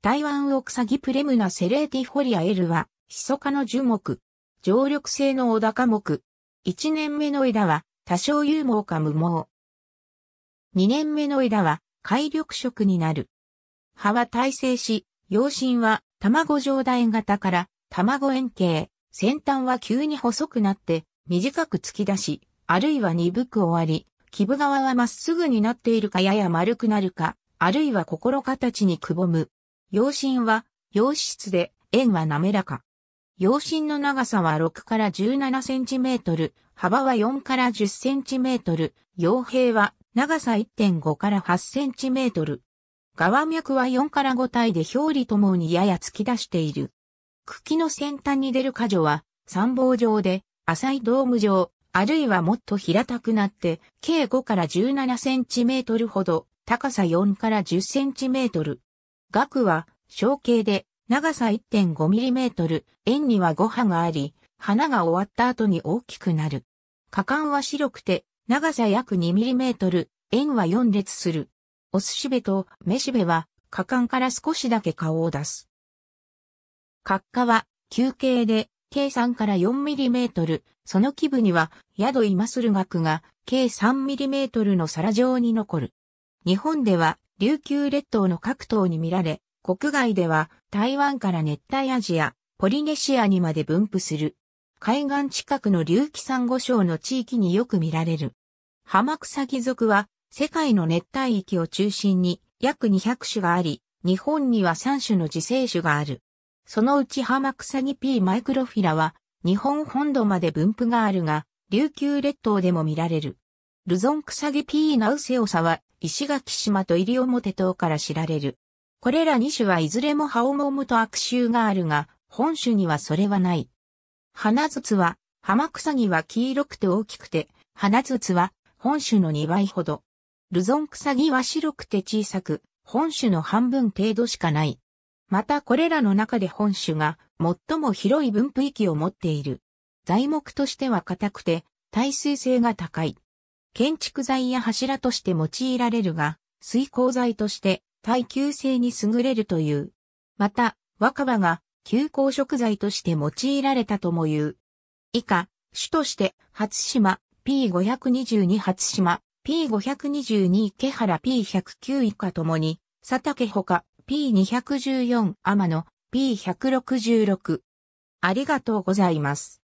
台湾オクサギプレムナセレーティフォリアエルは、ヒソカの樹木。常緑性の小高木。一年目の枝は、多少有毛か無毛。二年目の枝は、海緑色になる。葉は耐性し、葉身は卵状大型から卵円形、先端は急に細くなって短く突き出し、あるいは鈍く終わり、基部側はまっすぐになっているかやや丸くなるか、あるいは心形にくぼむ。陽針は、陽質で、円は滑らか。陽針の長さは6から17センチメートル、幅は4から10センチメートル、陽平は長さ1.5から8センチメートル。側脈は4から5体で表裏ともにやや突き出している。茎の先端に出る果樹は、三棒状で、浅いドーム状、あるいはもっと平たくなって、計5から17センチメートルほど、高さ4から10センチメートル。額は、小径で、長さ 1.5mm、円には5葉があり、花が終わった後に大きくなる。果敢は白くて、長さ約 2mm、円は4列する。オスシベとメシベは、果敢から少しだけ顔を出す。角下は、球形で、計3から 4mm、その基部には、宿今する額が、計 3mm の皿状に残る。日本では、琉球列島の各島に見られ、国外では台湾から熱帯アジア、ポリネシアにまで分布する。海岸近くの隆起珊瑚礁の地域によく見られる。ハマクサギ属は世界の熱帯域を中心に約200種があり、日本には3種の自生種がある。そのうちハマクサギ P マイクロフィラは日本本土まで分布があるが、琉球列島でも見られる。ルゾンクサギ P ナウセオサは石垣島と西表島から知られる。これら2種はいずれもハオモムと悪臭があるが、本種にはそれはない。花筒は、浜草木は黄色くて大きくて、花筒は本種の2倍ほど。ルゾン草木は白くて小さく、本種の半分程度しかない。またこれらの中で本種が最も広い分布域を持っている。材木としては硬くて、耐水性が高い。建築材や柱として用いられるが、水耕材として耐久性に優れるという。また、若葉が休耕食材として用いられたとも言う。以下、主として、初島 P522 初島 P522 池原 P109 以下ともに、佐竹ほか P214 天野 P166。ありがとうございます。